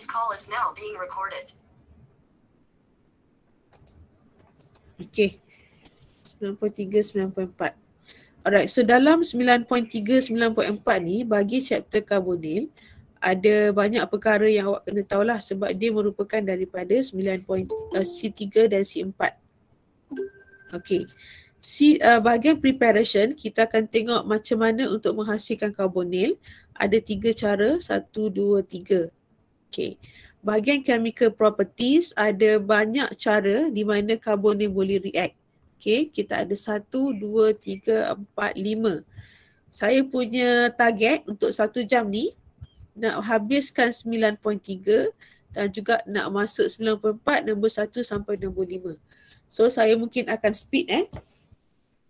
Today's call is now being recorded. Okay. 9.3-9.4 Alright, so dalam 9.3-9.4 ni bagi chapter karbonil ada banyak perkara yang awak kena tahulah sebab dia merupakan daripada 9. Eh, C3 dan C4 Okay C, uh, Bahagian preparation kita akan tengok macam mana untuk menghasilkan karbonil ada tiga cara, satu, dua, tiga Okay. Bahagian chemical properties ada banyak cara di mana karbon ni boleh react. Okay. Kita ada satu, dua, tiga, empat, lima. Saya punya target untuk satu jam ni nak habiskan 9.3 dan juga nak masuk 9.4, nombor satu sampai nombor lima. So saya mungkin akan speed eh.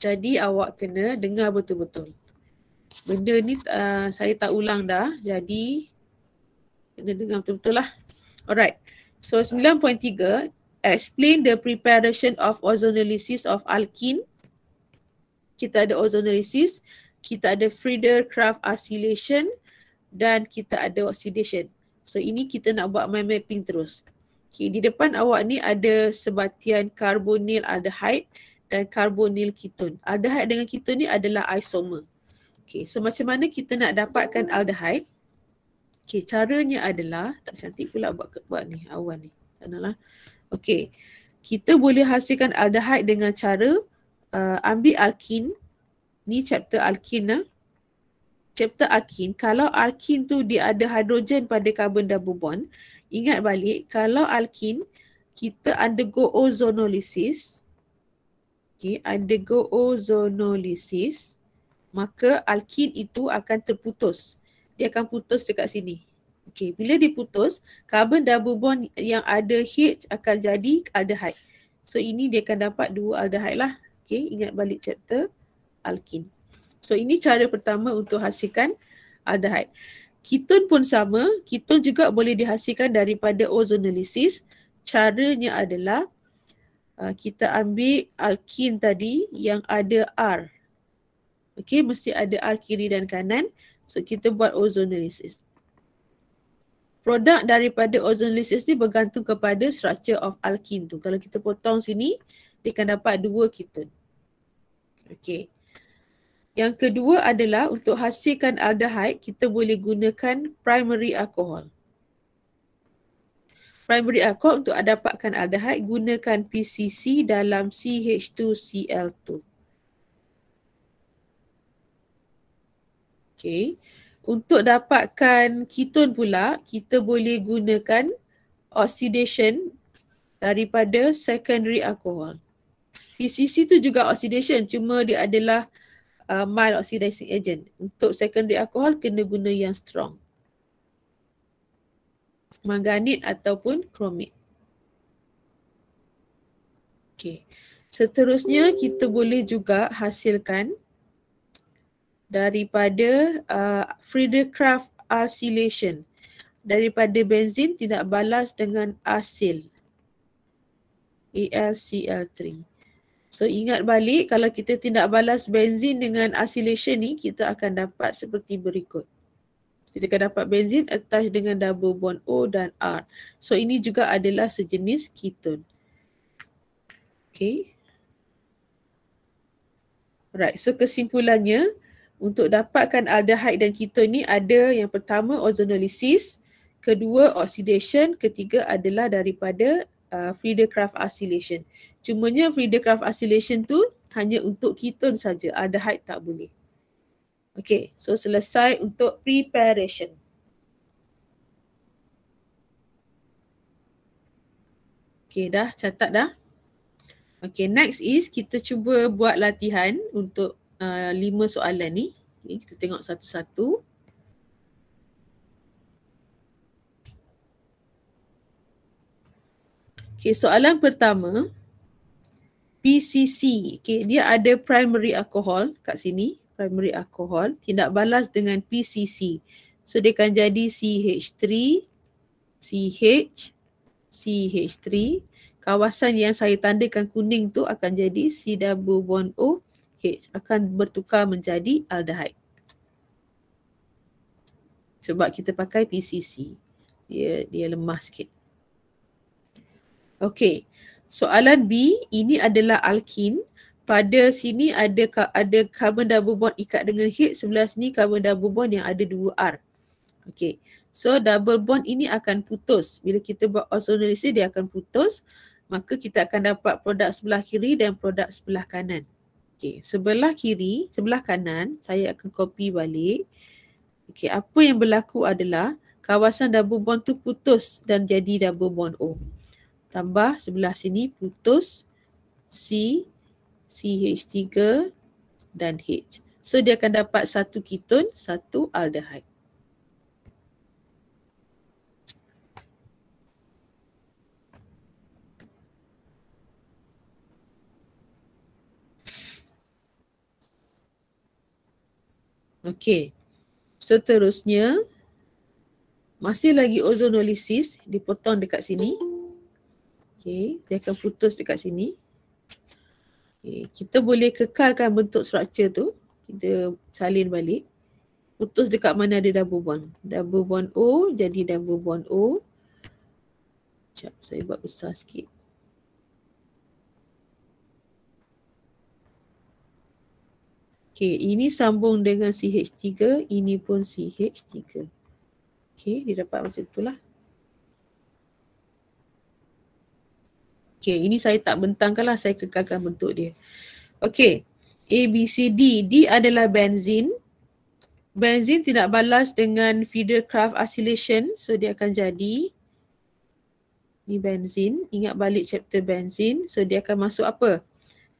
Jadi awak kena dengar betul-betul. Benda ni uh, saya tak ulang dah. Jadi kena dengar betul-betul lah. Alright. So 9.3 explain the preparation of ozonolysis of alkene. Kita ada ozonolysis, kita ada Frieder craft acylation dan kita ada oxidation. So ini kita nak buat mind mapping terus. Okay, di depan awak ni ada sebatian karbonil aldehyde dan karbonil keton. Aldehyde dengan keton ni adalah isomer. Okay, so macam mana kita nak dapatkan aldehyde? Okay, caranya adalah tak cantik pula buat ke buat ni awan ni. Tanalah. okay. Kita boleh hasilkan aldehyde dengan cara uh, ambil alkin. Ni chapter alkin lah. Chapter alkin, kalau alkin tu dia ada hidrogen pada carbon double bond, ingat balik kalau alkin kita undergo ozonolysis. Okey, undergo ozonolysis maka alkin itu akan terputus dia akan putus dekat sini. Okey, bila dia putus, carbon double bond yang ada H akan jadi aldehyde. So ini dia akan dapat dua aldehyde lah. Okey, ingat balik chapter alkin. So ini cara pertama untuk hasilkan aldehyde. Keton pun sama, keton juga boleh dihasilkan daripada ozonolisis. Caranya adalah uh, kita ambil alkin tadi yang ada R. Okey, mesti ada R kiri dan kanan. So kita buat ozonolysis. Produk daripada ozonolysis ni bergantung kepada structure of alkene tu. Kalau kita potong sini, dia akan dapat dua keton. Okay. Yang kedua adalah untuk hasilkan aldehyde, kita boleh gunakan primary alcohol. Primary alcohol untuk dapatkan aldehyde, gunakan PCC dalam CH2Cl2. Okay. Untuk dapatkan keton pula, kita boleh gunakan oxidation daripada secondary alcohol. PCC tu juga oxidation, cuma dia adalah uh, mild oxidizing agent. Untuk secondary alcohol, kena guna yang strong. Manganit ataupun kromit. Okay. Seterusnya, kita boleh juga hasilkan daripada uh, Friedekraft acylation daripada benzin tidak balas dengan asil AlCl3 so ingat balik kalau kita tidak balas benzin dengan acylation ni kita akan dapat seperti berikut kita akan dapat benzin attach dengan double bond O dan R so ini juga adalah sejenis keton. okey right so kesimpulannya untuk dapatkan aldehyde dan keto ni ada yang pertama ozonolisis, kedua oxidation, ketiga adalah daripada uh, Friedekraft acylation. Cumanya Friedekraft acylation tu hanya untuk keton saja, aldehyde tak boleh. Okay, so selesai untuk preparation. Okay, dah catat dah. Okay, next is kita cuba buat latihan untuk uh, lima soalan ni. Okay, kita tengok satu-satu. Okay, soalan pertama. PCC. Okay, dia ada primary alcohol kat sini. Primary alcohol. Tindak balas dengan PCC. So, dia akan jadi CH3, CH, CH3. Kawasan yang saya tandakan kuning tu akan jadi C double bond O H akan bertukar menjadi aldehid. Sebab kita pakai PCC. Dia dia lemah sikit. Okey. Soalan B, ini adalah alkin. Pada sini ada ada carbon double bond ikat dengan H. Sebelah sini carbon double bond yang ada dua R. Okey. So double bond ini akan putus. Bila kita buat ozonolisi dia akan putus. Maka kita akan dapat produk sebelah kiri dan produk sebelah kanan. Okey, sebelah kiri, sebelah kanan, saya akan copy balik. Okey, apa yang berlaku adalah kawasan double bond tu putus dan jadi double bond O. Tambah sebelah sini putus C, CH3 dan H. So dia akan dapat satu keton, satu aldehid. Okey. Seterusnya masih lagi ozonolisis dipotong dekat sini. Okey, dia akan putus dekat sini. Okay. kita boleh kekalkan bentuk struktur tu. Kita salin balik. Putus dekat mana ada double bond. Double bond O jadi double bond O. Sekejap, saya buat besar sikit. Okey, ini sambung dengan CH3, ini pun CH3. Okey, dia dapat macam itulah. Okey, ini saya tak bentangkanlah, saya kekalkan bentuk dia. Okey, A, B, C, D. D adalah benzin. Benzin tidak balas dengan feeder craft oscillation, so dia akan jadi ni benzin. Ingat balik chapter benzin, so dia akan masuk apa?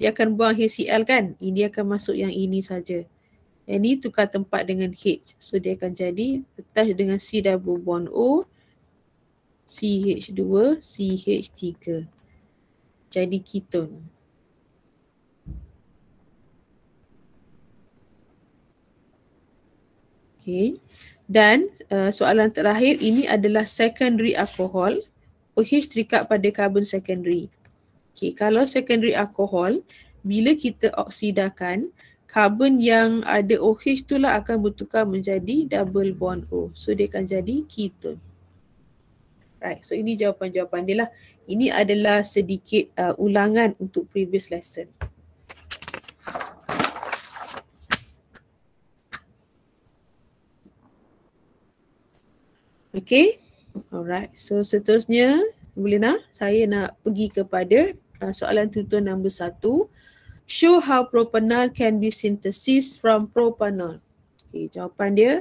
dia akan buang HCl kan ini akan masuk yang ini saja yang ini tukar tempat dengan H so dia akan jadi attach dengan C double bond O CH2 CH3 jadi keton Okay. Dan uh, soalan terakhir ini adalah secondary alcohol OH terikat pada carbon secondary. Okey, kalau secondary alcohol, bila kita oksidakan, karbon yang ada OH itulah akan bertukar menjadi double bond O. So dia akan jadi ketone. Right. So ini jawapan-jawapan dia lah. Ini adalah sedikit uh, ulangan untuk previous lesson. Okay, alright. So seterusnya, boleh nak? Saya nak pergi kepada Ah, soalan tuntutan nombor satu. Show how propanol can be synthesis from propanol. Okay, jawapan dia,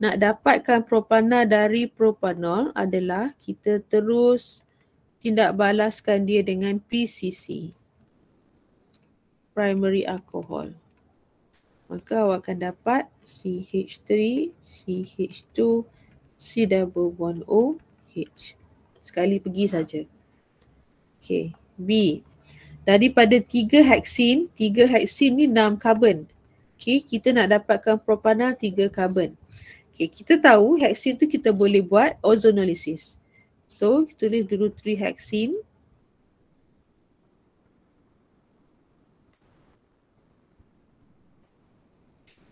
nak dapatkan propanol dari propanol adalah kita terus tindak balaskan dia dengan PCC. Primary alcohol. Maka awak akan dapat CH3, CH2, C double bond O, H. Sekali pergi saja. Okay. B. Daripada tiga heksin, tiga heksin ni enam karbon. Okay, kita nak dapatkan propanal tiga karbon. Okay, kita tahu heksin tu kita boleh buat ozonolisis. So, kita tulis dulu tiga heksin.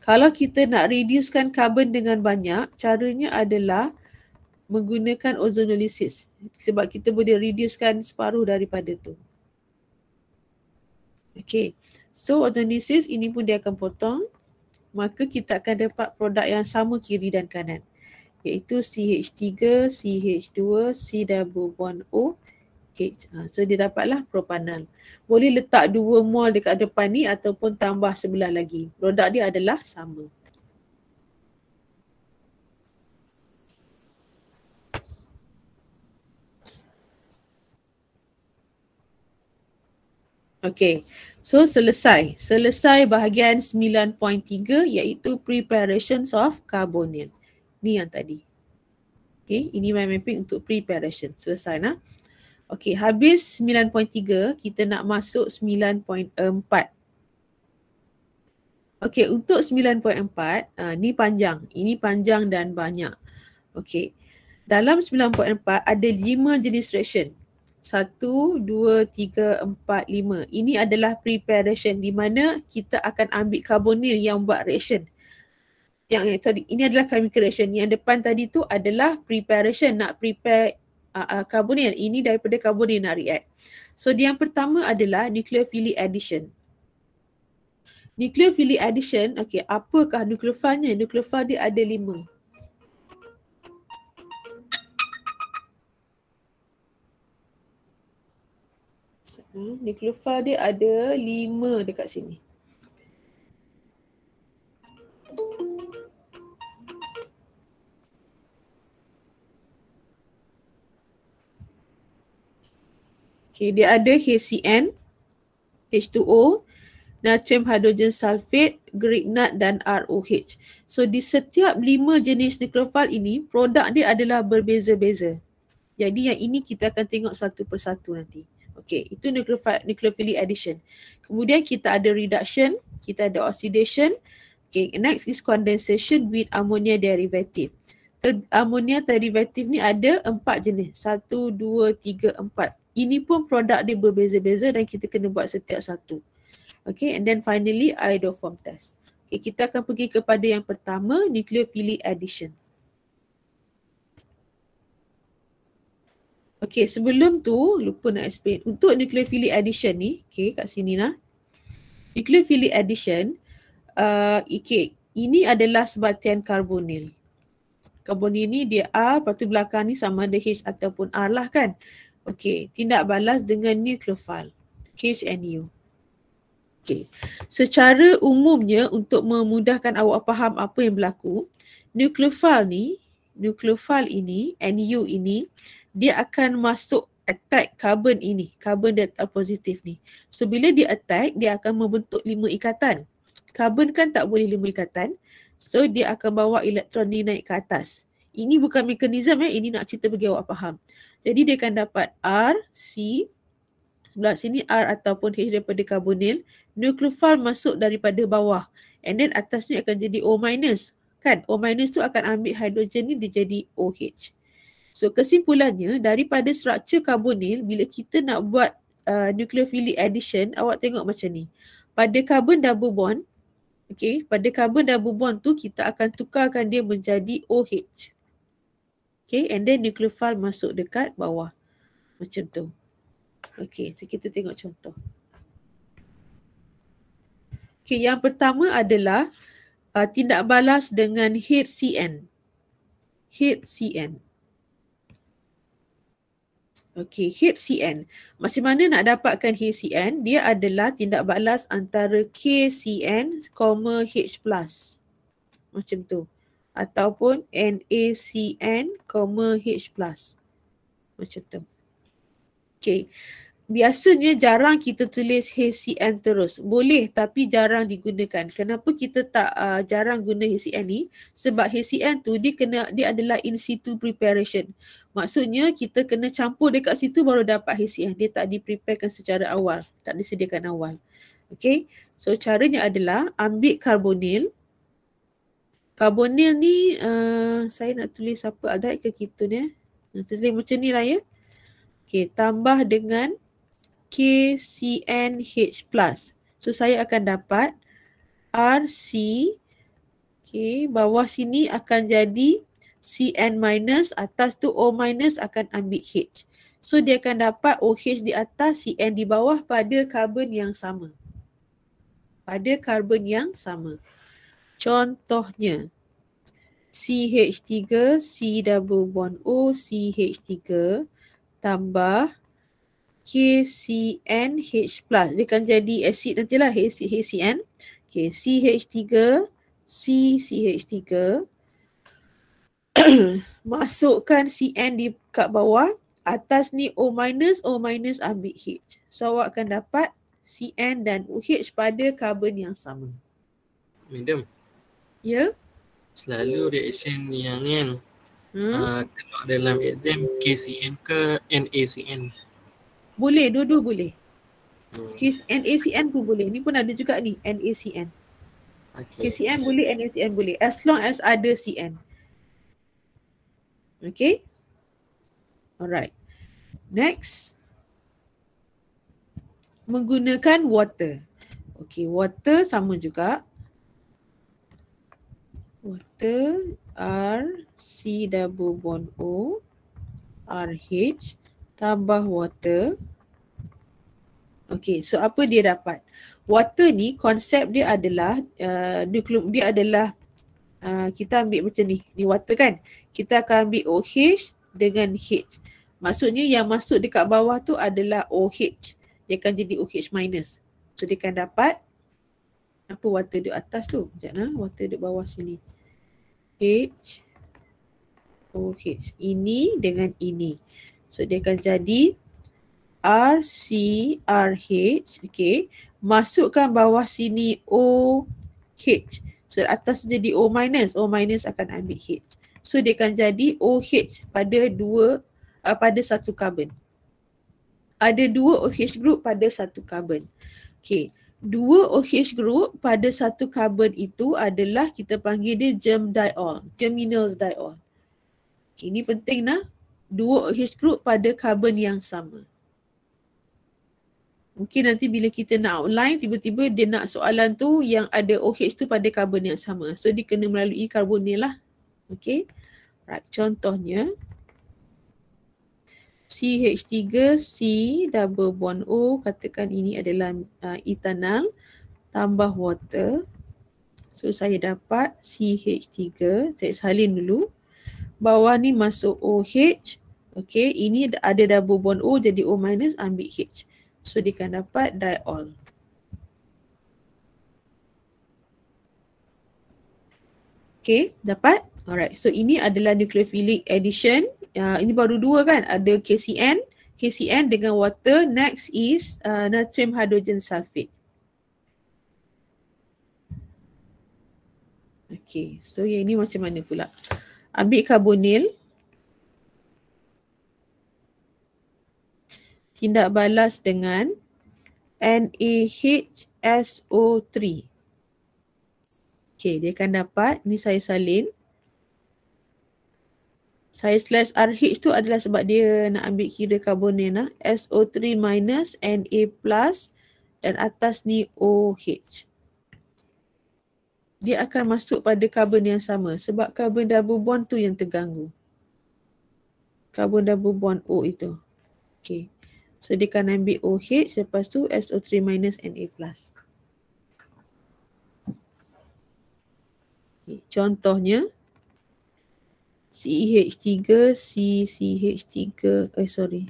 Kalau kita nak reducekan karbon dengan banyak, caranya adalah menggunakan ozonolysis sebab kita boleh reducekan separuh daripada tu. Okay. So ozonolysis ini pun dia akan potong maka kita akan dapat produk yang sama kiri dan kanan iaitu CH3, CH2, C double bond O H. Ha, so dia dapatlah propanol. Boleh letak 2 mol dekat depan ni ataupun tambah sebelah lagi. Produk dia adalah sama. Okay, so selesai. Selesai bahagian 9.3 iaitu preparations of carbonyl. Ni yang tadi. Okay, ini my mapping untuk preparation. Selesai nak. Okay, habis 9.3 kita nak masuk 9.4. Okay, untuk 9.4 uh, ah, ni panjang. Ini panjang dan banyak. Okay, dalam 9.4 ada 5 jenis reaction satu, dua, tiga, empat, lima. Ini adalah preparation di mana kita akan ambil karbonil yang buat reaction. Yang, yang tadi, ini adalah chemical reaction. Yang depan tadi tu adalah preparation, nak prepare karbonil. Uh, uh, ini daripada karbonil nak react. So, dia yang pertama adalah nucleophilic addition. Nucleophilic addition, okay, apakah nukleofilnya? Nukleofil dia ada lima. Ha, hmm, Niklufa dia ada lima dekat sini. Okay, dia ada HCN, H2O, natrium hydrogen sulfate, grignard dan ROH. So di setiap lima jenis niklofal ini, produk dia adalah berbeza-beza. Jadi yang ini kita akan tengok satu persatu nanti. Okay, itu nucleophilic addition. Kemudian kita ada reduction, kita ada oxidation. Okay, next is condensation with ammonia derivative. Ter ammonia derivative ni ada empat jenis. Satu, dua, tiga, empat. Ini pun produk dia berbeza-beza dan kita kena buat setiap satu. Okay, and then finally iodoform test. Okay, kita akan pergi kepada yang pertama, nucleophilic addition. Okay sebelum tu lupa nak explain untuk nucleophilic addition ni okay kat sini lah nucleophilic addition uh, okay ini adalah sebatian karbonil karbonil ni dia A lepas tu belakang ni sama ada H ataupun R lah kan okay tindak balas dengan nucleophile HNU Okay. Secara umumnya untuk memudahkan awak faham apa yang berlaku, nucleophile ni, nucleophile ini, NU ini, dia akan masuk attack carbon ini, carbon data positif ni. So bila dia attack, dia akan membentuk lima ikatan. Carbon kan tak boleh lima ikatan. So dia akan bawa elektron ni naik ke atas. Ini bukan mekanisme ya, ini nak cerita bagi awak faham. Jadi dia akan dapat R, C, sebelah sini R ataupun H daripada karbonil. Nukleofil masuk daripada bawah. And then atas ni akan jadi O minus. Kan O minus tu akan ambil hidrogen ni dia jadi OH. So kesimpulannya daripada struktur karbonil bila kita nak buat uh, nucleophilic addition awak tengok macam ni. Pada carbon double bond okay, pada carbon double bond tu kita akan tukarkan dia menjadi OH. Okay and then nucleophile masuk dekat bawah. Macam tu. Okay so kita tengok contoh. Okay yang pertama adalah uh, tindak balas dengan HCN. HCN Okey, HCN. Macam mana nak dapatkan HCN? Dia adalah tindak balas antara KCN, H+. Macam tu. Ataupun NACN, H+. Macam tu. Okey biasanya jarang kita tulis HCN terus. Boleh tapi jarang digunakan. Kenapa kita tak uh, jarang guna HCN ni? Sebab HCN tu dia kena dia adalah in situ preparation. Maksudnya kita kena campur dekat situ baru dapat HCN. Dia tak diprepare secara awal, tak disediakan awal. Okay, so caranya adalah ambil karbonil. Karbonil ni uh, saya nak tulis apa ada ke kita ni. Nak tulis macam ni lah ya. Okay, tambah dengan KCNH plus. So saya akan dapat RC. Okay, bawah sini akan jadi CN minus. Atas tu O minus akan ambil H. So dia akan dapat OH di atas, CN di bawah pada karbon yang sama. Pada karbon yang sama. Contohnya. CH3, C double bond O, CH3 tambah KCNH plus. Dia akan jadi asid nanti nantilah HCN. Okay, CH3, CCH3. Masukkan CN di kat bawah. Atas ni O minus, O minus ambil H. So awak akan dapat CN dan OH pada karbon yang sama. Madam. Ya. Yeah? Selalu reaction yang ni kan. Hmm? Uh, kalau dalam exam KCN ke NaCN? Boleh, dua-dua boleh. Hmm. Kes NACN pun boleh. Ni pun ada juga ni, NACN. Okay. KCN boleh, NACN boleh. As long as ada CN. Okay. Alright. Next. Menggunakan water. Okay, water sama juga. Water R C double bond O R H tambah water. Okay, so apa dia dapat? Water ni konsep dia adalah uh, dia, dia adalah uh, kita ambil macam ni. Ni water kan? Kita akan ambil OH dengan H. Maksudnya yang masuk dekat bawah tu adalah OH. Dia akan jadi OH minus. So dia akan dapat apa water di atas tu? Sekejap lah. Water di bawah sini. H OH. Ini dengan ini. So dia akan jadi R C R H okey masukkan bawah sini O H. So atas tu jadi O minus. O minus akan ambil H. So dia akan jadi O H pada dua uh, pada satu karbon. Ada dua O H group pada satu karbon. Okey. Dua OH group pada satu karbon itu adalah kita panggil dia germ diol, germinal diol. Okay, ini penting nak dua OH group pada karbon yang sama. Mungkin nanti bila kita nak outline, tiba-tiba dia nak soalan tu yang ada OH tu pada karbon yang sama. So dia kena melalui carbon ni lah. Okay. Right. Contohnya, CH3C double bond O katakan ini adalah uh, etanol tambah water. So saya dapat CH3, saya salin dulu. Bawah ni masuk OH, Okay, ini ada double bond O jadi O minus ambil H. So dia akan dapat diol. Okay, dapat? Alright, so ini adalah nucleophilic addition. Uh, ini baru dua kan? Ada KCN, KCN dengan water. Next is uh, natrium hydrogen sulfate. Okay, so yang ini macam mana pula? Ambil karbonil. tindak balas dengan NaHSO3. Okey, dia akan dapat ni saya salin. Saya slash RH tu adalah sebab dia nak ambil kira karbon ni lah. SO3 minus Na plus dan atas ni OH. Dia akan masuk pada karbon yang sama sebab karbon double bond tu yang terganggu. Karbon double bond O itu. Okey. So dia akan ambil OH lepas tu SO3 minus Na plus. Okay. Contohnya CH3 e CCH3 eh sorry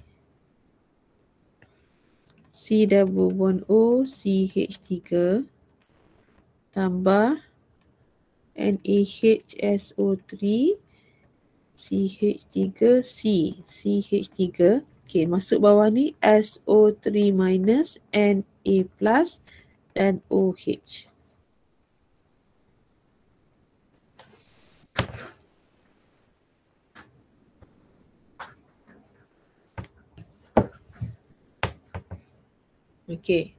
C double bond O CH3 tambah NaH SO3 CH3 C CH3 Okay, masuk bawah ni SO3 minus Na plus dan OH. Okay.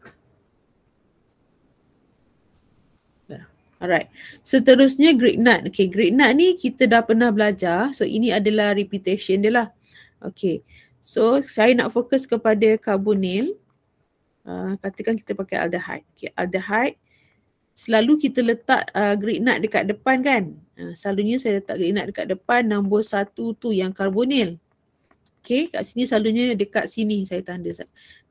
Alright. Seterusnya grignard. Okay, grignard ni kita dah pernah belajar. So ini adalah repetition dia lah. Okay. So saya nak fokus kepada karbonil. Uh, ah, katakan kita pakai aldehyde. Okay, aldehyde selalu kita letak uh, ah, grignard dekat depan kan? Uh, selalunya saya letak grignard dekat depan nombor satu tu yang karbonil. Okay kat sini selalunya dekat sini saya tanda.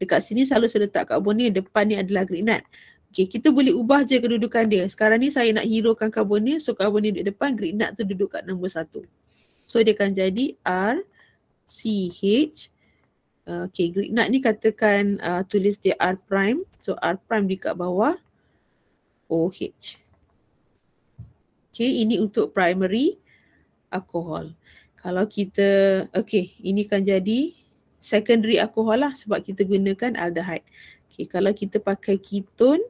Dekat sini selalu saya letak karbonil depan ni adalah grignard. Okay kita boleh ubah je kedudukan dia. Sekarang ni saya nak herokan karbonil so karbonil di depan grignard tu duduk kat nombor satu. So dia akan jadi R CH. Uh, okay, Greek nut ni katakan uh, tulis dia R prime. So R prime dekat bawah OH. Okay, ini untuk primary alcohol. Kalau kita, okay, ini kan jadi secondary alcohol lah sebab kita gunakan aldehyde. Okay, kalau kita pakai ketone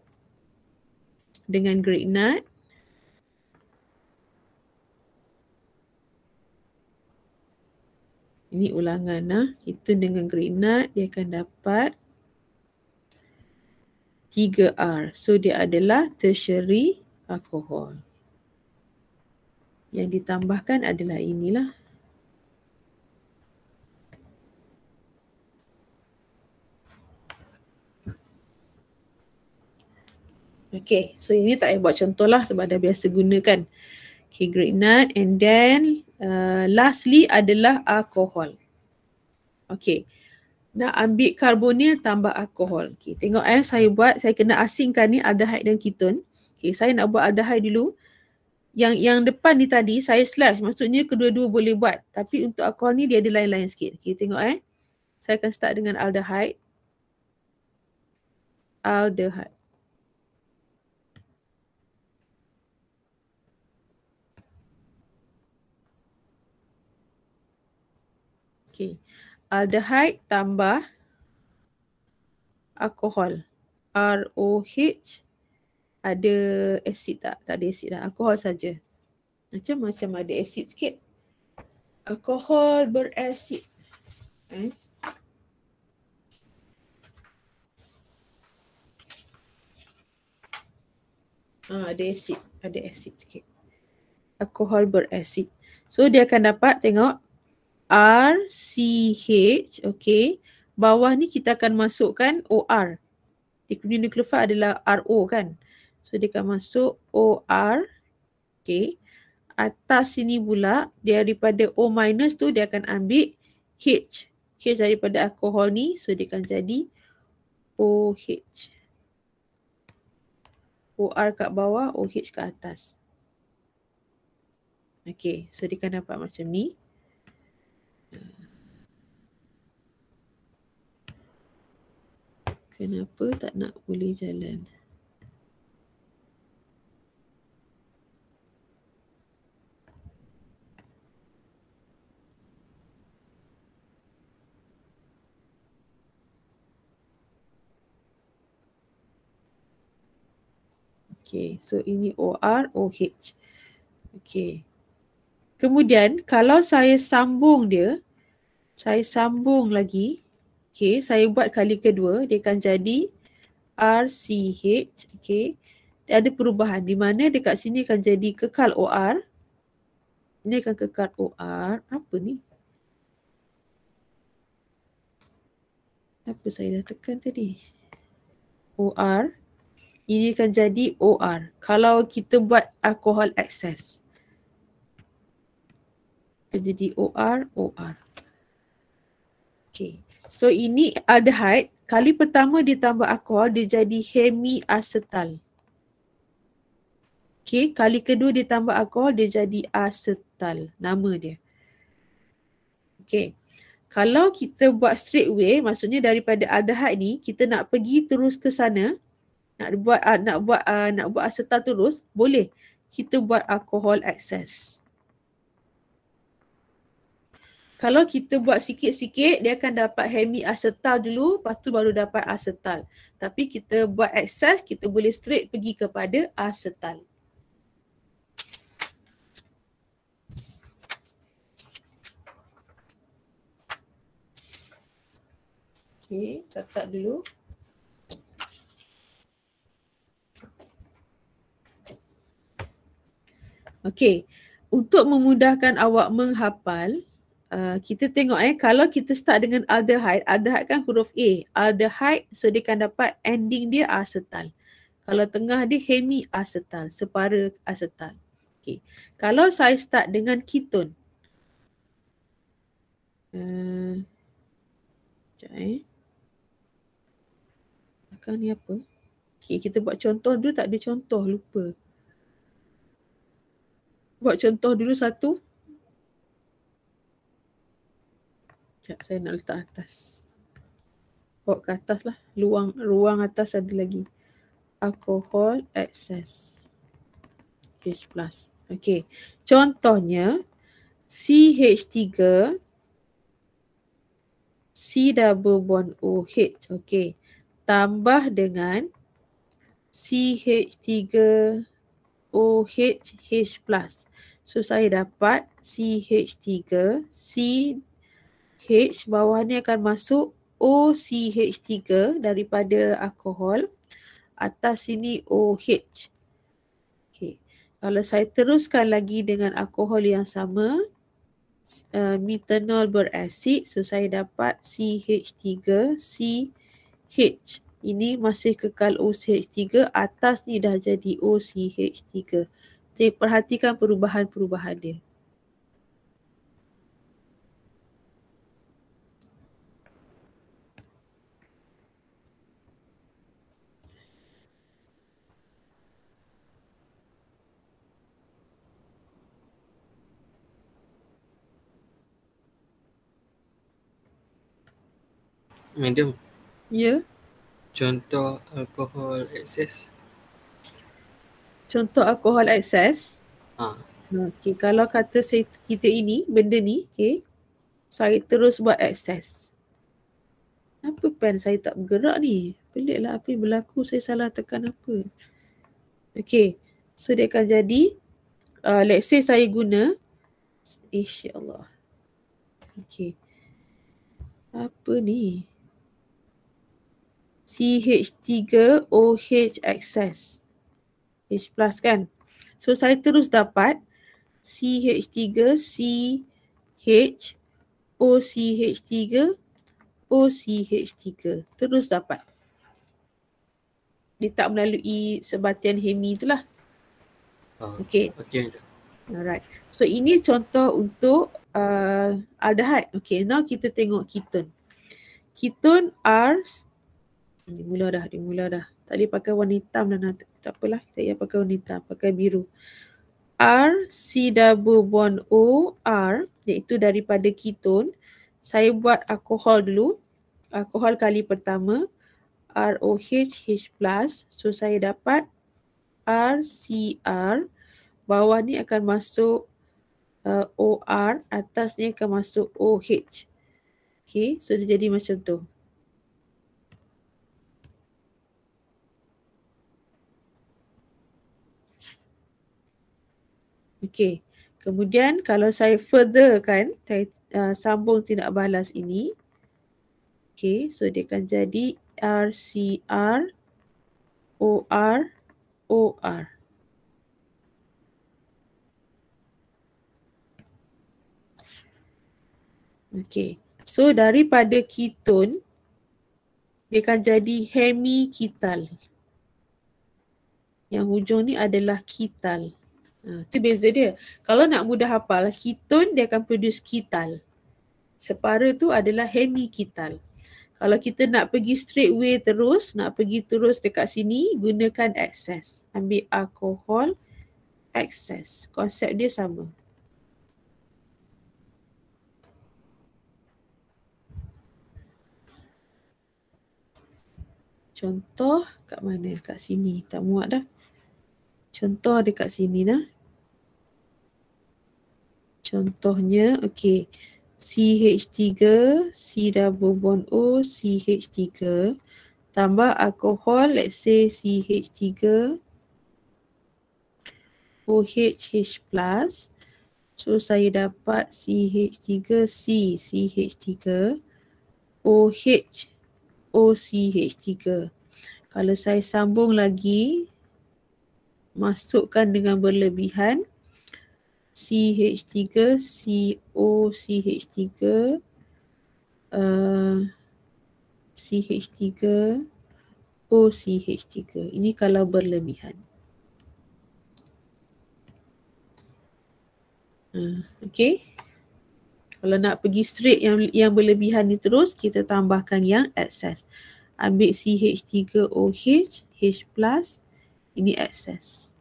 dengan grignard, Ini ulangan ah. Itu dengan granat dia akan dapat 3R. So dia adalah tertiary alcohol. Yang ditambahkan adalah inilah. Okay, so ini tak payah buat contoh lah sebab dah biasa gunakan. Okay, great. grignard. And then uh, lastly adalah alkohol. Okay. Nak ambil karbonil tambah alkohol. Okay, tengok eh saya buat. Saya kena asingkan ni aldehid dan keton. Okay, saya nak buat aldehid dulu. Yang yang depan ni tadi saya slash. Maksudnya kedua-dua boleh buat. Tapi untuk alkohol ni dia ada lain-lain sikit. Okay, tengok eh. Saya akan start dengan aldehid. Aldehid. aldehyde tambah alkohol. ROH ada asid tak? Tak ada asid dah. Alkohol saja. Macam macam ada asid sikit. Alkohol berasid. Eh? Ah, ada asid. Ada asid sikit. Alkohol berasid. So dia akan dapat tengok R, C, H. Okay. Bawah ni kita akan masukkan OR. Dia punya nukleofil adalah RO kan. So dia akan masuk OR. Okay. Atas sini pula daripada O minus tu dia akan ambil H. H daripada alkohol ni. So dia akan jadi OH. OR kat bawah, OH kat atas. Okay, so dia kan dapat macam ni. Kenapa tak nak boleh jalan? Okay, so ini OR, OH. Okay. Kemudian kalau saya sambung dia, saya sambung lagi. Okay, saya buat kali kedua, dia akan jadi RCH. Okay, dia ada perubahan di mana dekat sini akan jadi kekal OR. Ini akan kekal OR. Apa ni? Apa saya dah tekan tadi? OR. Ini akan jadi OR. Kalau kita buat alcohol excess. Jadi OR, OR. Okay. So ini aldehyde kali pertama dia tambah alkohol dia jadi hemiacetal. Okay, kali kedua dia tambah alkohol dia jadi acetal. Nama dia. Okay. Kalau kita buat straight way, maksudnya daripada aldehyde ni, kita nak pergi terus ke sana, nak buat uh, nak buat uh, nak buat acetal terus, boleh. Kita buat alkohol excess kalau kita buat sikit-sikit dia akan dapat hemi asetal dulu lepas tu baru dapat asetal tapi kita buat excess kita boleh straight pergi kepada asetal Okay, catat dulu. Okay, untuk memudahkan awak menghafal, Uh, kita tengok eh kalau kita start dengan aldehyde, aldehyde kan huruf A. Aldehyde so dia akan dapat ending dia asetal. Kalau tengah dia hemi asetal, separa asetal. Okey. Kalau saya start dengan ketone. Uh, sekejap eh. Belakang ni apa? Okey, kita buat contoh dulu tak ada contoh, lupa. Buat contoh dulu satu. Ya, saya nak letak atas. Oh, ke atas lah. Luang, ruang atas ada lagi. Alcohol excess. H plus. Okay. Contohnya, CH3, C double bond OH. Okay. Tambah dengan CH3 OH H plus. So, saya dapat CH3, C H bawah ni akan masuk OCH3 daripada alkohol atas sini OH. Okey. Kalau saya teruskan lagi dengan alkohol yang sama uh, eh, metanol berasid so saya dapat CH3CH. Ini masih kekal OCH3 atas ni dah jadi OCH3. Jadi perhatikan perubahan-perubahan dia. Madam. Ya. Yeah. Contoh alkohol excess. Contoh alkohol excess. Ha. Okey. kalau kata saya, kita ini, benda ni, okey. Saya terus buat excess. Apa pen saya tak bergerak ni? Peliklah apa yang berlaku, saya salah tekan apa. Okey. so dia akan jadi, uh, let's say saya guna, insyaAllah. Okey. Apa ni? CH3OH excess. H plus kan. So saya terus dapat ch 3 OCH 3 och 3 Terus dapat. Dia tak melalui sebatian hemi itulah. Lah. Okay. okay. Alright. So ini contoh untuk uh, aldehyde. Okay, now kita tengok keton. Keton R mula dah, mula dah. Tak boleh pakai warna hitam dan lah nanti. Tak apalah, kita ya pakai warna hitam, pakai biru. R, C, double bond O, R, iaitu daripada ketone. Saya buat alkohol dulu. Alkohol kali pertama. R O H+. H plus, So, saya dapat R, C, R. Bawah ni akan masuk uh, R, atas ni akan masuk O H. Okay, so dia jadi macam tu. Okey. Kemudian kalau saya further kan saya, uh, sambung tindak balas ini. Okey, so dia akan jadi R R C O R O R. Okey. So daripada keton dia akan jadi hemikital Yang hujung ni adalah ketal. Ha, itu beza dia. Kalau nak mudah hafal, ketone dia akan produce ketal. Separa tu adalah hemiketal. Kalau kita nak pergi straight way terus, nak pergi terus dekat sini, gunakan excess. Ambil alkohol, excess. Konsep dia sama. Contoh kat mana? Kat sini. Tak muat dah. Contoh dekat sini lah. Contohnya, okey, CH3, C double bond O, CH3. Tambah alkohol, let's say CH3, OH, H+. So, saya dapat CH3, C, CH3, OH, OCH3. Kalau saya sambung lagi, masukkan dengan berlebihan, CH3 COCH3 uh, CH3 OCH3 ini kalau berlebihan uh, Okay kalau nak pergi straight yang yang berlebihan ni terus kita tambahkan yang excess ambil CH3OH H plus ini excess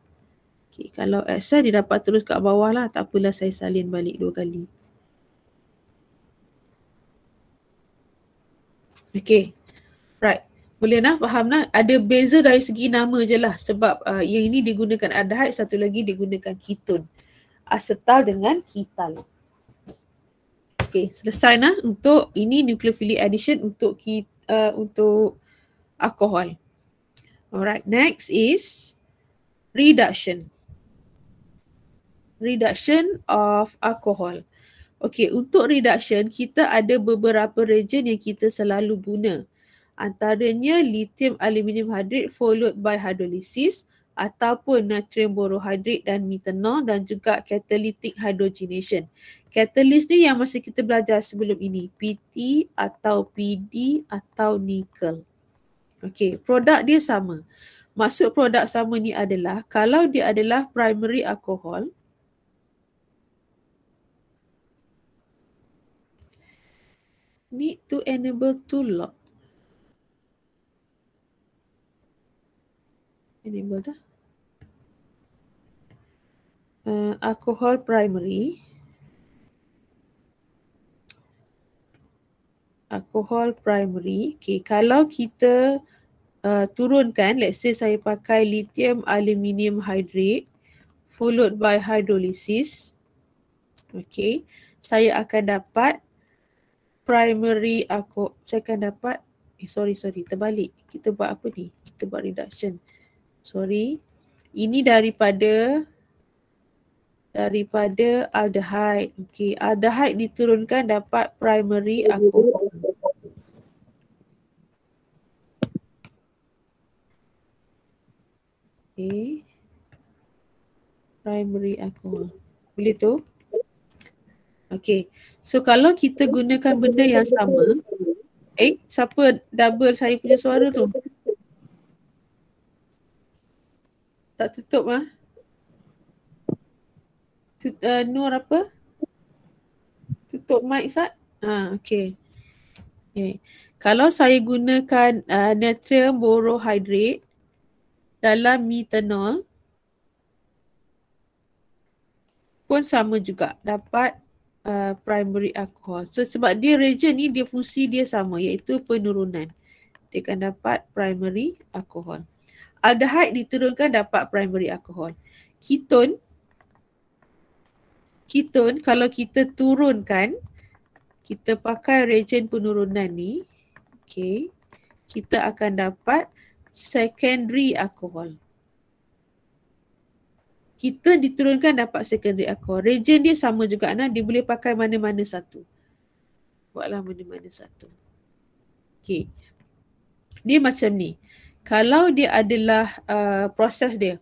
Okay, kalau access dia dapat terus kat bawah lah. Tak apalah saya salin balik dua kali. Okay. Right. Boleh nak faham nak? Ada beza dari segi nama je lah. Sebab uh, yang ini digunakan adahat. Satu lagi digunakan ketone. Asetal dengan ketal. Okay. Selesai nak. Untuk ini nucleophilic addition untuk ki, uh, untuk alkohol. Alright. Next is reduction reduction of alcohol. Okey, untuk reduction kita ada beberapa reagen yang kita selalu guna. Antaranya lithium aluminium hydride followed by hydrolysis ataupun natrium borohidrat dan metanol dan juga catalytic hydrogenation. Catalyst ni yang masa kita belajar sebelum ini, PT atau PD atau nikel. Okey, produk dia sama. Maksud produk sama ni adalah kalau dia adalah primary alcohol, need to enable to lock. Enable dah. Uh, alcohol primary. Alcohol primary. Okay, kalau kita uh, turunkan, let's say saya pakai lithium aluminium hydrate followed by hydrolysis. Okay, saya akan dapat primary aku saya akan dapat eh, sorry sorry terbalik kita buat apa ni kita buat reduction sorry ini daripada daripada aldehyde okey aldehyde diturunkan dapat primary aku okey primary aku boleh tu Okay. So kalau kita gunakan benda yang sama. Eh, siapa double saya punya suara tu? Tak tutup ah. Tut, uh, Nur apa? Tutup mic sat? Ha, okey, okay. Kalau saya gunakan uh, natrium borohydrate dalam methanol pun sama juga. Dapat Uh, primary alcohol. So sebab dia region ni dia fungsi dia sama iaitu penurunan. Dia akan dapat primary alcohol. Aldehyde diturunkan dapat primary alcohol. Keton keton kalau kita turunkan kita pakai region penurunan ni okay? kita akan dapat secondary alcohol kita diturunkan dapat secondary akor. Region dia sama juga nah dia boleh pakai mana-mana satu. Buatlah mana-mana satu. Okey. Dia macam ni. Kalau dia adalah uh, proses dia.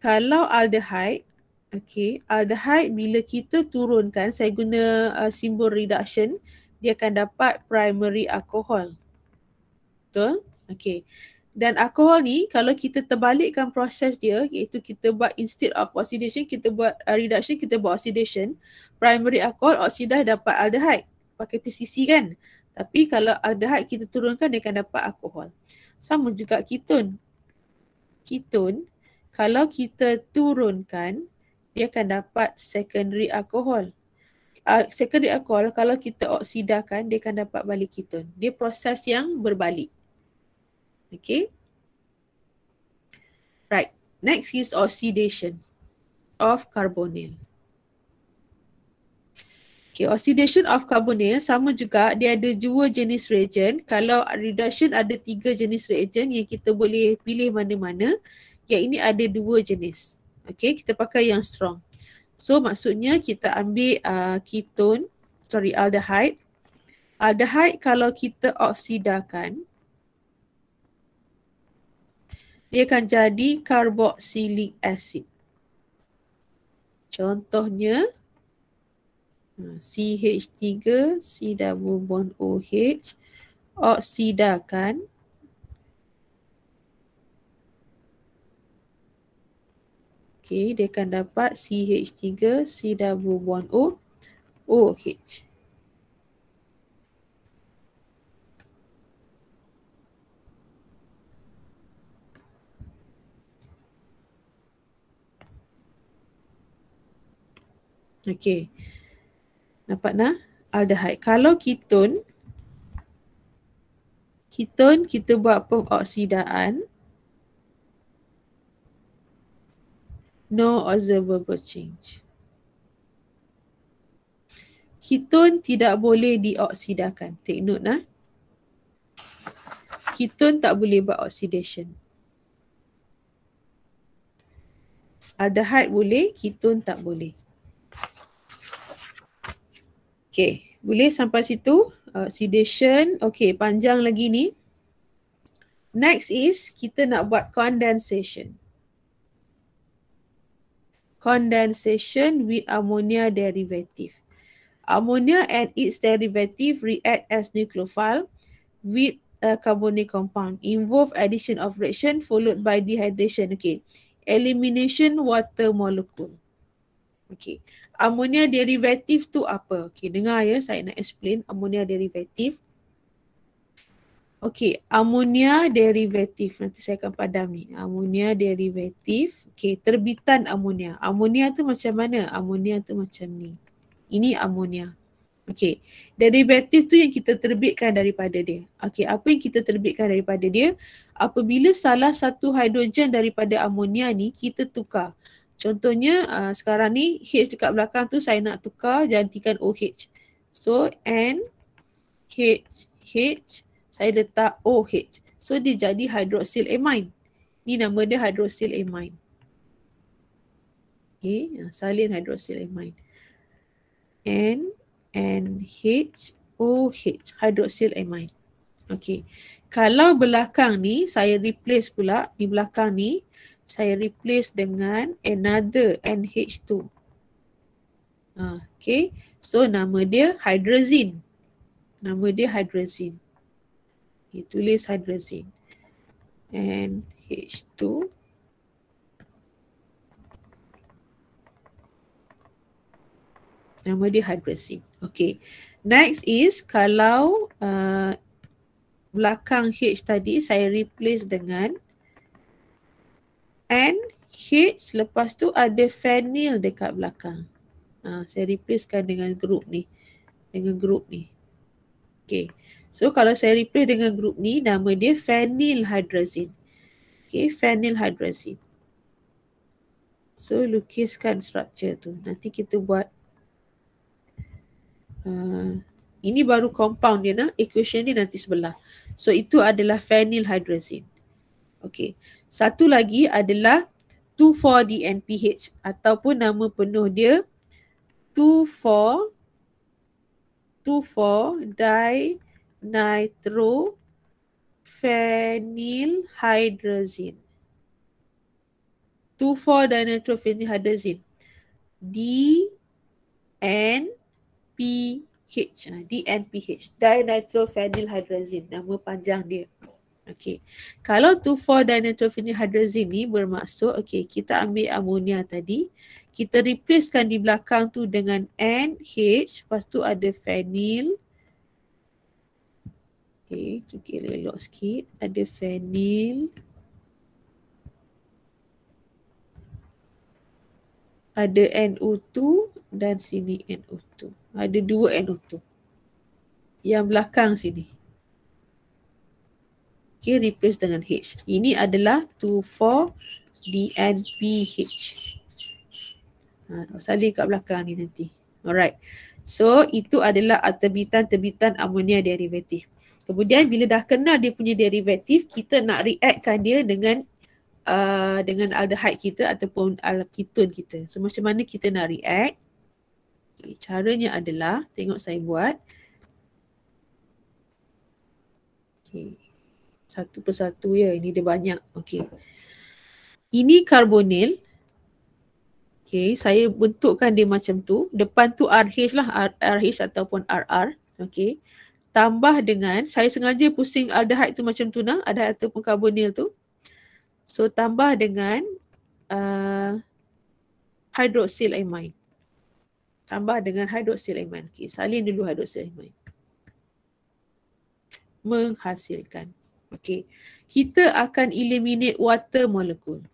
Kalau aldehyde, okey, aldehyde bila kita turunkan saya guna uh, simbol reduction, dia akan dapat primary alcohol. Betul? Okey. Dan alkohol ni kalau kita terbalikkan proses dia iaitu kita buat instead of oxidation kita buat uh, reduction kita buat oxidation primary alcohol oksida dapat aldehyde pakai PCC kan tapi kalau aldehyde kita turunkan dia akan dapat alkohol sama juga ketun ketun kalau kita turunkan dia akan dapat secondary alkohol. uh, secondary alkohol kalau kita oksidakan dia akan dapat balik ketun dia proses yang berbalik Okay. Right. Next is oxidation of carbonyl. Okay, oxidation of carbonyl sama juga dia ada dua jenis reagen. Kalau reduction ada tiga jenis reagen yang kita boleh pilih mana-mana. Ya ini ada dua jenis. Okay, kita pakai yang strong. So maksudnya kita ambil uh, ketone, sorry aldehyde. Aldehyde kalau kita oksidakan, dia akan jadi karboksilik asid. Contohnya CH3 hmm, C double bond OH oksidakan Okey, dia akan dapat CH3 C double bond O OH. Okey. Nampak nak? Aldehyde. Kalau keton, keton kita buat pengoksidaan. No observable change. Keton tidak boleh dioksidakan. Take note nak. Keton tak boleh buat oxidation. Aldehyde boleh, keton tak boleh. Okey, boleh sampai situ? Uh, sedation. Okey, panjang lagi ni. Next is kita nak buat condensation. Condensation with ammonia derivative. Ammonia and its derivative react as nucleophile with a carbonic compound. Involve addition of reaction followed by dehydration. Okay. Elimination water molecule. Okay ammonia derivative tu apa? Okay, dengar ya saya nak explain ammonia derivative. Okay, ammonia derivative. Nanti saya akan padam ni. Ammonia derivative. Okay, terbitan ammonia. Ammonia tu macam mana? Ammonia tu macam ni. Ini ammonia. Okay, derivative tu yang kita terbitkan daripada dia. Okay, apa yang kita terbitkan daripada dia? Apabila salah satu hidrogen daripada ammonia ni kita tukar. Contohnya uh, sekarang ni H dekat belakang tu saya nak tukar jantikan OH. So N H H saya letak OH. So dia jadi hydroxyl amine. Ni nama dia hydroxyl amine. Okay, uh, salin hydroxyl amine. N N H OH hydroxyl amine. Okay. Kalau belakang ni saya replace pula di belakang ni saya replace dengan another NH2. Uh, ha, okay. So nama dia hydrazine. Nama dia hydrazine. Okay, tulis hydrazine. NH2. Nama dia hydrazine. Okay. Next is kalau uh, belakang H tadi saya replace dengan N-H lepas tu ada phenyl dekat belakang. Ha, saya replacekan dengan grup ni. Dengan grup ni. Okay. So kalau saya replace dengan grup ni nama dia phenyl hydrazine. Okay. Phenyl hydrazine. So lukiskan struktur tu. Nanti kita buat. Uh, ini baru compound dia nak. Equation ni nanti sebelah. So itu adalah phenyl hydrazine. Okay. Satu lagi adalah 2,4-DNPH ataupun nama penuh dia 2,4-dinitrophenylhydrazine. 2,4-dinitrophenylhydrazine. DNPH. DNPH. Dinitrophenylhydrazine. Nama panjang dia. Okey. Kalau 2,4-dinitrophenylhydrazine ni bermaksud okey kita ambil amonia tadi, kita replacekan di belakang tu dengan NH, lepas tu ada phenyl Okay, cukil elok sikit. Ada phenyl. Ada NO2 dan sini NO2. Ada dua NO2. Yang belakang sini okay replace dengan H. Ini adalah 2,4 DNPH. Ha, salin kat belakang ni nanti. Alright. So itu adalah terbitan-terbitan ammonia derivatif. Kemudian bila dah kenal dia punya derivatif, kita nak reactkan dia dengan uh, dengan aldehyde kita ataupun alketon kita. So macam mana kita nak react? Okay, caranya adalah, tengok saya buat. Okay satu persatu ya ini dia banyak okey ini karbonil okey saya bentukkan dia macam tu depan tu RH lah RH ataupun RR okey tambah dengan saya sengaja pusing aldehyde tu macam tu nah aldehyde ataupun karbonil tu so tambah dengan uh, hydroxyl amine tambah dengan hidroksil amine okey salin dulu hidroksil amine menghasilkan Okay. Kita akan eliminate water molecule.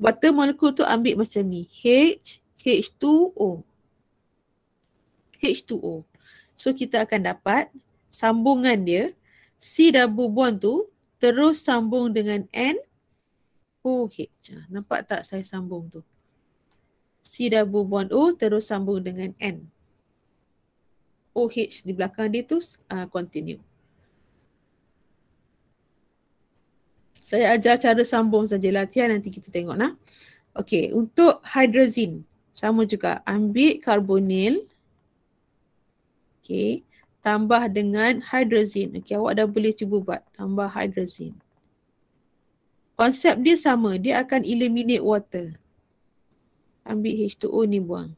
Water molecule tu ambil macam ni. H, H2O. H2O. So kita akan dapat sambungan dia. C double bond tu terus sambung dengan N. OH. Nampak tak saya sambung tu? C double bond O terus sambung dengan N. OH di belakang dia tu uh, continue. Saya ajar cara sambung saja latihan nanti kita tengok nah. Okey, untuk hidrazin sama juga ambil karbonil. Okey, tambah dengan hidrazin. Okey, awak dah boleh cuba buat tambah hidrazin. Konsep dia sama, dia akan eliminate water. Ambil H2O ni buang.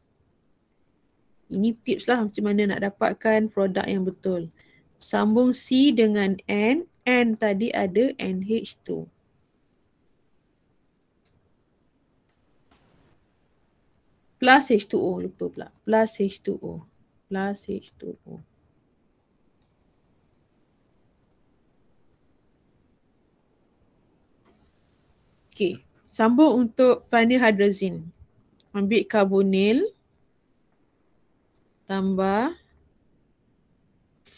Ini tips lah macam mana nak dapatkan produk yang betul. Sambung C dengan N, N tadi ada NH2. Plus H2O, lupa pula. Plus H2O. Plus H2O. Okay, sambung untuk vinyl hydrazine. Ambil karbonil. Tambah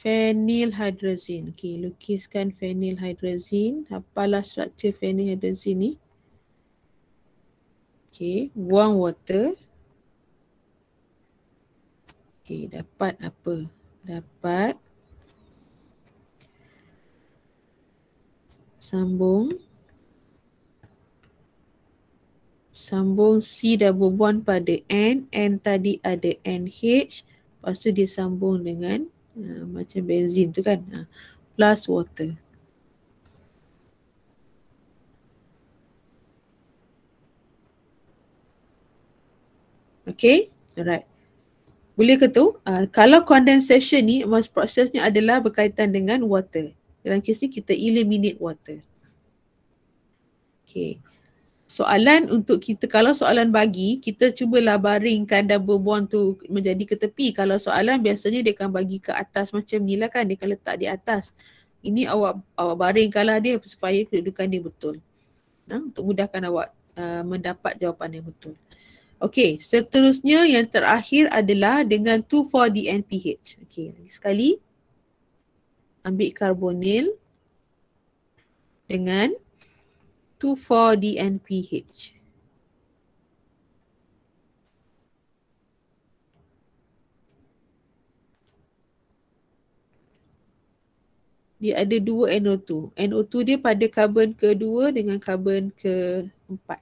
phenylhydrazine. Okey, lukiskan phenylhydrazine. Apalah struktur phenylhydrazine ni? Okey, buang water. Okey, dapat apa? Dapat sambung sambung C double bond pada N N tadi ada NH lepas tu dia sambung dengan Ah, macam benzin tu kan ah, plus water Okay, alright. Boleh ke tu? Uh, kalau condensation ni, mas prosesnya adalah berkaitan dengan water. Dalam kes ni, kita eliminate water. Okay soalan untuk kita kalau soalan bagi kita cubalah baringkan double bond tu menjadi ke tepi kalau soalan biasanya dia akan bagi ke atas macam ni lah kan dia akan letak di atas ini awak awak baringkanlah dia supaya kedudukan dia betul ha? untuk mudahkan awak uh, mendapat jawapan yang betul Okay, seterusnya yang terakhir adalah dengan 2,4 DNPH. Okay, lagi sekali. Ambil karbonil dengan 2,4 2,4-DNPH. Dia ada dua NO2. NO2 dia pada karbon kedua dengan karbon keempat.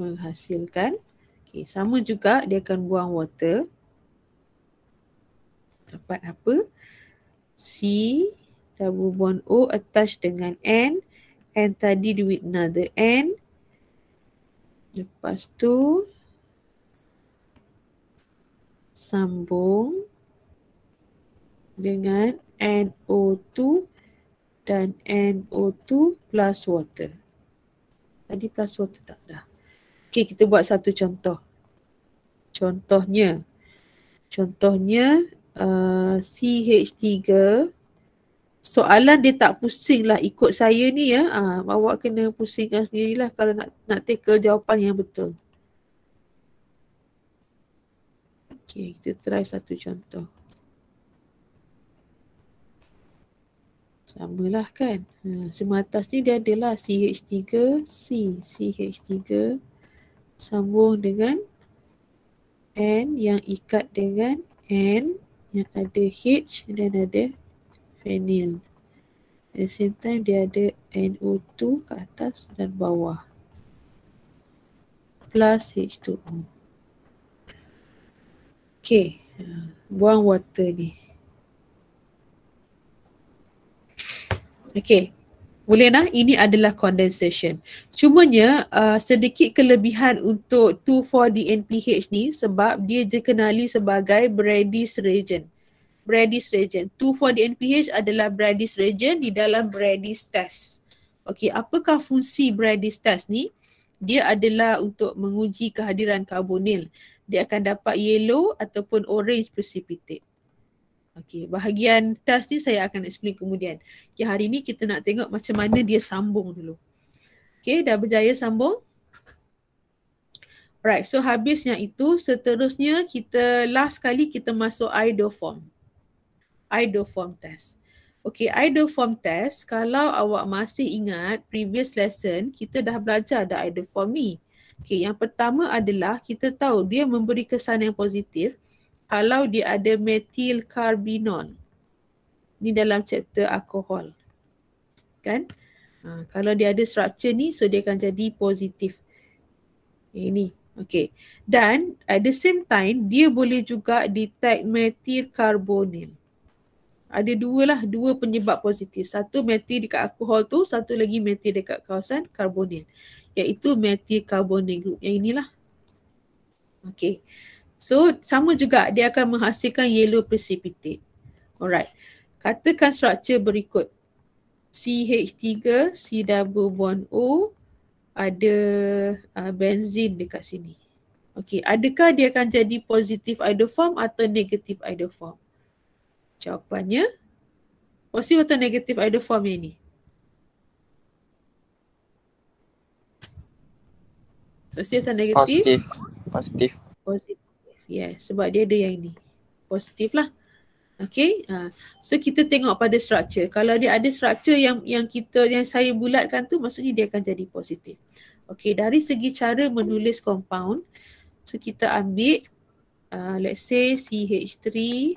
Menghasilkan. Okay, sama juga dia akan buang water. Dapat apa? C double bond O attach dengan N. N tadi do with another N. Lepas tu sambung dengan NO2 dan NO2 plus water. Tadi plus water tak dah. Okay kita buat satu contoh. Contohnya contohnya uh, CH3 soalan dia tak pusing lah ikut saya ni ya. Ha, awak kena pusingkan lah kalau nak nak take jawapan yang betul. Okay, kita try satu contoh. Sama lah kan. Ha, semua atas ni dia adalah CH3, C, CH3 sambung dengan N yang ikat dengan N yang ada H dan ada phenyl. At the same time dia ada NO2 ke atas dan bawah plus H2O. Okay, uh, buang water ni. Okay, boleh nak? Ini adalah condensation. Cumanya uh, sedikit kelebihan untuk 2,4-DNPH ni sebab dia dikenali sebagai Brady's reagent. Brady's reagent. 2,4 NPH adalah Brady's reagent di dalam Brady's test. Okey, apakah fungsi Brady's test ni? Dia adalah untuk menguji kehadiran karbonil. Dia akan dapat yellow ataupun orange precipitate. Okey, bahagian test ni saya akan explain kemudian. Okey, hari ni kita nak tengok macam mana dia sambung dulu. Okey, dah berjaya sambung? Alright, so habis yang itu, seterusnya kita last kali kita masuk idol form. Idoform test. Okey, Idoform test, kalau awak masih ingat previous lesson, kita dah belajar ada Idoform ni. Okey, yang pertama adalah kita tahu dia memberi kesan yang positif kalau dia ada methyl carbinol. Ni dalam chapter alcohol, Kan? Ha, kalau dia ada struktur ni, so dia akan jadi positif. Ini. Eh, okay. Dan at the same time, dia boleh juga detect methyl carbonyl ada dua lah, dua penyebab positif. Satu metil dekat alkohol tu, satu lagi metil dekat kawasan karbonil. Iaitu metil karbonil group. Yang inilah. Okay. So sama juga dia akan menghasilkan yellow precipitate. Alright. Katakan struktur berikut. CH3, C double bond O ada uh, benzin dekat sini. Okay. Adakah dia akan jadi positif idle atau negatif idle Jawapannya positif atau negatif ada form yang ni? Positif atau negatif? Positif. Positif. Ya, yeah, sebab dia ada yang ni. Positif lah. Okay, uh, so kita tengok pada structure. Kalau dia ada structure yang yang kita yang saya bulatkan tu maksudnya dia akan jadi positif. Okay, dari segi cara menulis compound, so kita ambil Ah, let's say CH3,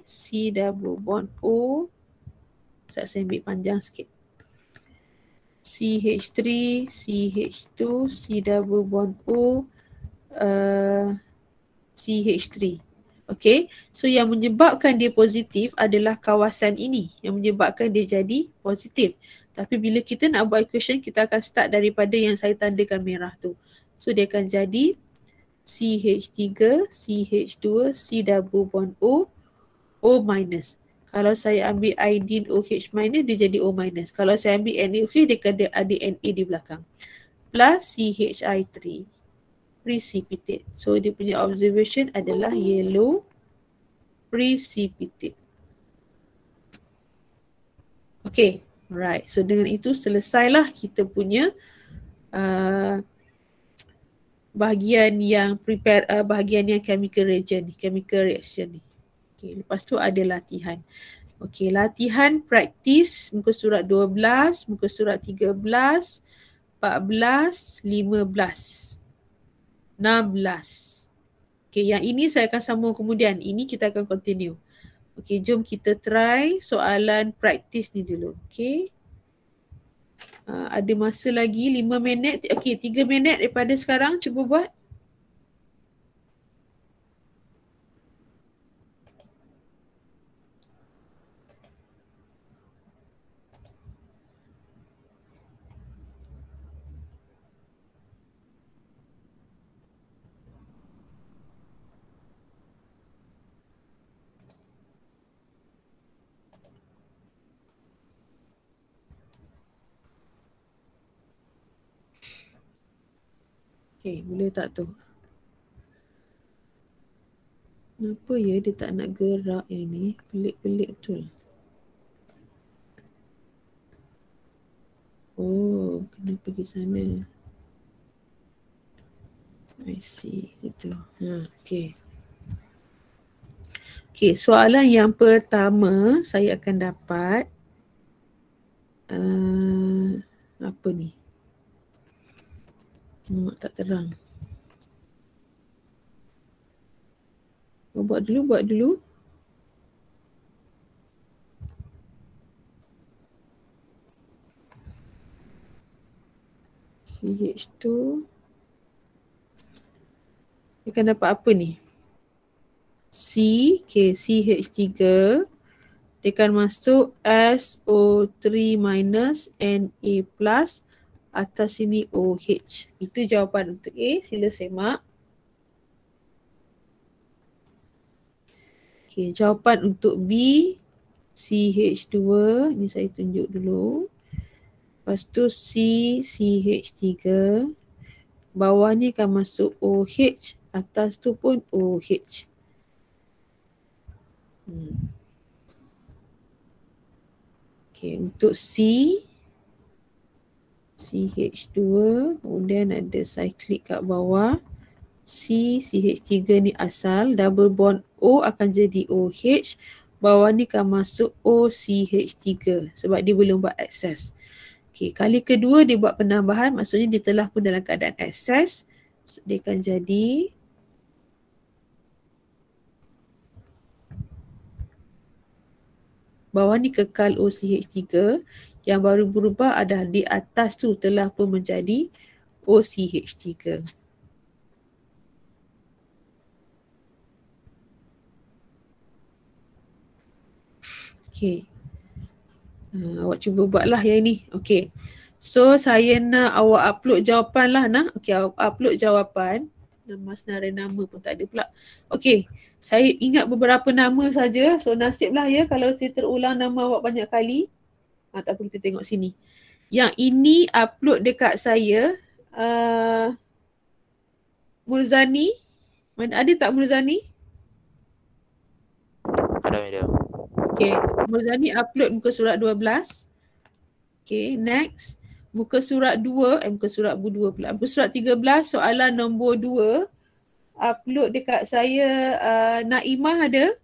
C double bond O. Saya so, ambil panjang sikit. CH3, CH2, C double bond O, uh, CH3. Okay, so yang menyebabkan dia positif adalah kawasan ini yang menyebabkan dia jadi positif. Tapi bila kita nak buat equation, kita akan start daripada yang saya tandakan merah tu. So dia akan jadi CH3, CH2, C double bond O, O minus. Kalau saya ambil iodine OH minus, dia jadi O minus. Kalau saya ambil NaOH, dia kena ada Na di belakang. Plus CHI3 precipitate. So dia punya observation adalah yellow precipitate. Okay, right. So dengan itu selesailah kita punya uh, bahagian yang prepare uh, bahagian yang chemical reaction ni chemical reaction ni okey lepas tu ada latihan okey latihan praktis muka surat 12 muka surat 13 14 15 16 okey yang ini saya akan sambung kemudian ini kita akan continue okey jom kita try soalan praktis ni dulu okey Ah, ada masa lagi 5 minit okey 3 minit daripada sekarang cuba buat Okay, bila tak tu? Kenapa ya dia tak nak gerak yang ni? Pelik-pelik betul. Oh, kena pergi sana. I see. Situ. Ha, okay. Okay, soalan yang pertama saya akan dapat. Uh, apa ni? Mak tak terang. Kau buat dulu, buat dulu. CH 2 Dia akan dapat apa ni? C, okay, CH3. Dia akan masuk SO3 minus NA plus atas sini OH. Itu jawapan untuk A. Sila semak. Okay jawapan untuk B. CH2. Ini saya tunjuk dulu. Lepas tu C, CH3. Bawah ni akan masuk OH. Atas tu pun OH. Hmm. Okay, untuk C, CH2 kemudian ada cyclic kat bawah C CH3 ni asal double bond O akan jadi OH bawah ni akan masuk OCH3 sebab dia belum buat excess. Okey, kali kedua dia buat penambahan maksudnya dia telah pun dalam keadaan excess. So, dia akan jadi bawah ni kekal OCH3 yang baru berubah adalah di atas tu telah pun menjadi OCH3. Okay. Uh, hmm, awak cuba buatlah yang ni. Okay. So saya nak awak upload jawapan lah nak. Okay awak upload jawapan. Nama senarai nama pun tak ada pula. Okay. Saya ingat beberapa nama saja. So nasiblah ya kalau saya terulang nama awak banyak kali. Ha, tak apa kita tengok sini. Yang ini upload dekat saya. Uh, Murzani. Mana, ada tak Murzani? Ada media. Okay. Murzani upload muka surat 12. Okay, next. Muka surat 2, eh, muka surat 2 pula. Muka surat 13, soalan nombor 2. Upload dekat saya, uh, Naimah ada? ada?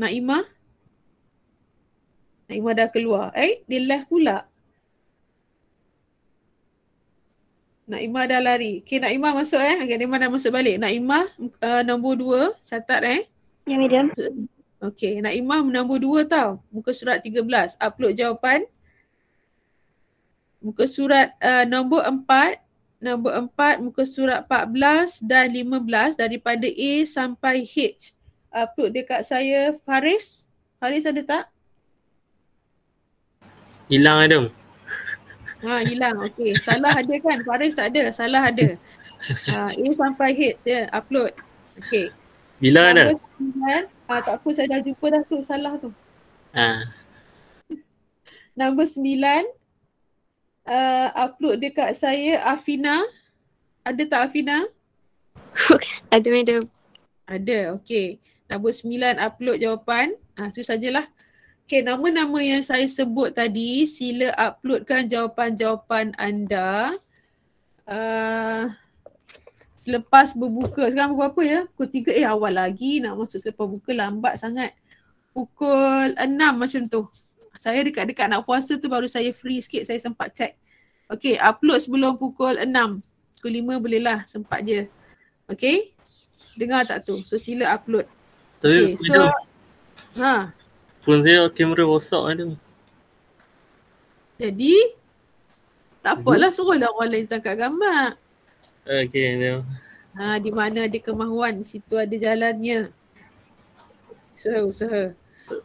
Naimah. Naimah dah keluar. Eh, dia left pula. Naimah dah lari. Okay, Naimah masuk eh. Okay, Naimah dah masuk balik. Naimah uh, nombor dua. Catat eh. Ya, medium. Okay, Naimah nombor dua tau. Muka surat belas. Upload jawapan. Muka surat uh, nombor empat. Nombor empat, muka surat 14 dan 15 daripada A sampai H upload dekat saya Faris. Faris ada tak? Hilang ada. Ha hilang. Okey, salah ada kan? Faris tak ada, salah ada. Ha ini sampai hit, je upload. Okey. Bila ada? Kan? Ha, tak apa saya dah jumpa dah tu salah tu. Ha. Nombor sembilan uh, upload dekat saya Afina. Ada tak Afina? ada ada. Ada, okey. Nombor sembilan upload jawapan. Ha, ah, itu sajalah. Okay, nama-nama yang saya sebut tadi sila uploadkan jawapan-jawapan anda. Uh, selepas berbuka. Sekarang pukul apa ya? Pukul tiga. Eh awal lagi nak masuk selepas buka lambat sangat. Pukul enam macam tu. Saya dekat-dekat nak puasa tu baru saya free sikit. Saya sempat check. Okay, upload sebelum pukul enam. Pukul lima bolehlah sempat je. Okay. Dengar tak tu? So sila upload. Tapi okay, so, ha. Phone saya kamera rosak ada. Jadi tak apalah suruhlah orang lain tangkap gambar. Okey, no. Ha, di mana ada kemahuan, situ ada jalannya. Usaha, usaha.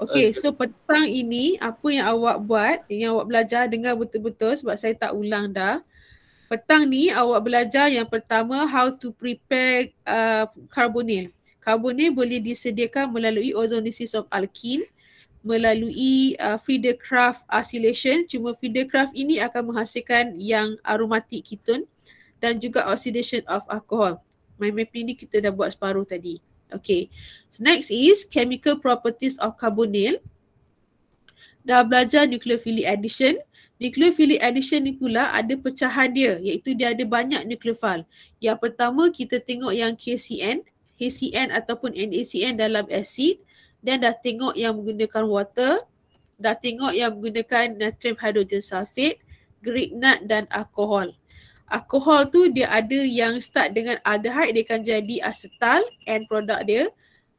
Okey, so petang ini apa yang awak buat, yang awak belajar dengar betul-betul sebab saya tak ulang dah. Petang ni awak belajar yang pertama how to prepare uh, carbonyl. Karbon ni boleh disediakan melalui ozonesis of alkene melalui uh, Friedekraft acylation cuma Friedel Friedekraft ini akan menghasilkan yang aromatik keton dan juga oxidation of alcohol. My mapping ni kita dah buat separuh tadi. Okay. So next is chemical properties of carbonyl. Dah belajar nucleophilic addition. Nucleophilic addition ni pula ada pecahan dia iaitu dia ada banyak nucleophile. Yang pertama kita tengok yang KCN HCN ataupun NaCN dalam asid dan dah tengok yang menggunakan water, dah tengok yang menggunakan natrium hydrogen sulfate, grignard dan alkohol. Alkohol tu dia ada yang start dengan aldehyde dia akan jadi asetal and product dia.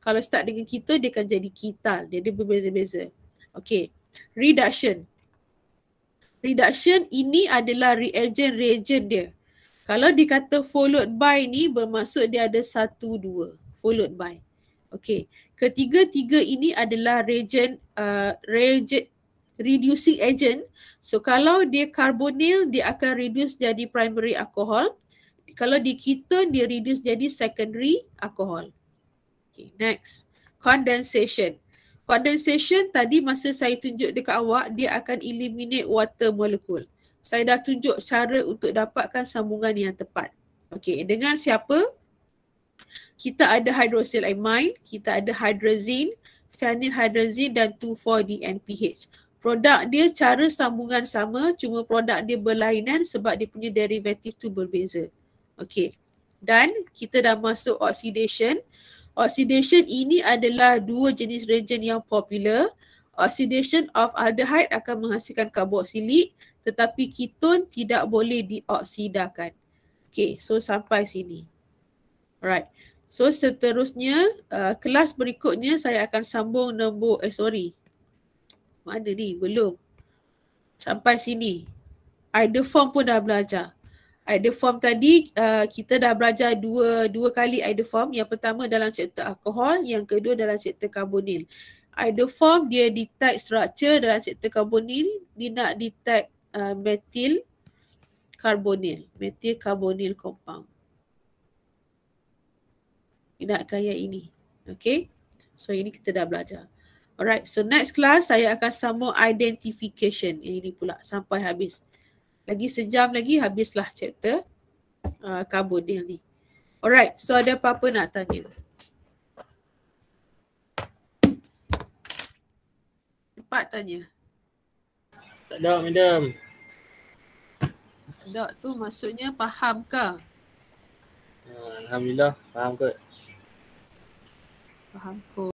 Kalau start dengan kita dia akan jadi ketal. Dia ada berbeza-beza. Okay. Reduction. Reduction ini adalah reagent-reagent dia. Kalau dikata followed by ni bermaksud dia ada satu dua followed by. Okay. Ketiga-tiga ini adalah reagent, uh, reagent reducing agent. So kalau dia karbonil dia akan reduce jadi primary alcohol. Kalau di ketone dia reduce jadi secondary alcohol. Okay, next. Condensation. Condensation tadi masa saya tunjuk dekat awak dia akan eliminate water molecule saya dah tunjuk cara untuk dapatkan sambungan yang tepat. Okey, dengan siapa? Kita ada hydroxylamine, kita ada hydrazine, phenyl hydrazine dan 2,4-DNPH. Produk dia cara sambungan sama, cuma produk dia berlainan sebab dia punya derivatif tu berbeza. Okey. Dan kita dah masuk oxidation. Oxidation ini adalah dua jenis reagen yang popular. Oxidation of aldehyde akan menghasilkan karboksilik tetapi keton tidak boleh dioksidakan. Okay, so sampai sini. Alright. So seterusnya, uh, kelas berikutnya saya akan sambung nombor, eh sorry. Mana ni? Belum. Sampai sini. Ada form pun dah belajar. Ada form tadi, uh, kita dah belajar dua dua kali ada form. Yang pertama dalam sektor alkohol, yang kedua dalam sektor karbonil. Ada form dia detect structure dalam sektor karbonil, dia nak detect Uh, metil karbonil, metil karbonil compound. Ingat kaya ini. Okay. So ini kita dah belajar. Alright. So next class saya akan sambung identification. Eh, ini pula sampai habis. Lagi sejam lagi habislah chapter uh, karbonil ni. Alright. So ada apa-apa nak tanya? Cepat tanya. Tak ada, madam. Tak tu maksudnya faham ke? Ah, Alhamdulillah faham ke? Faham kot.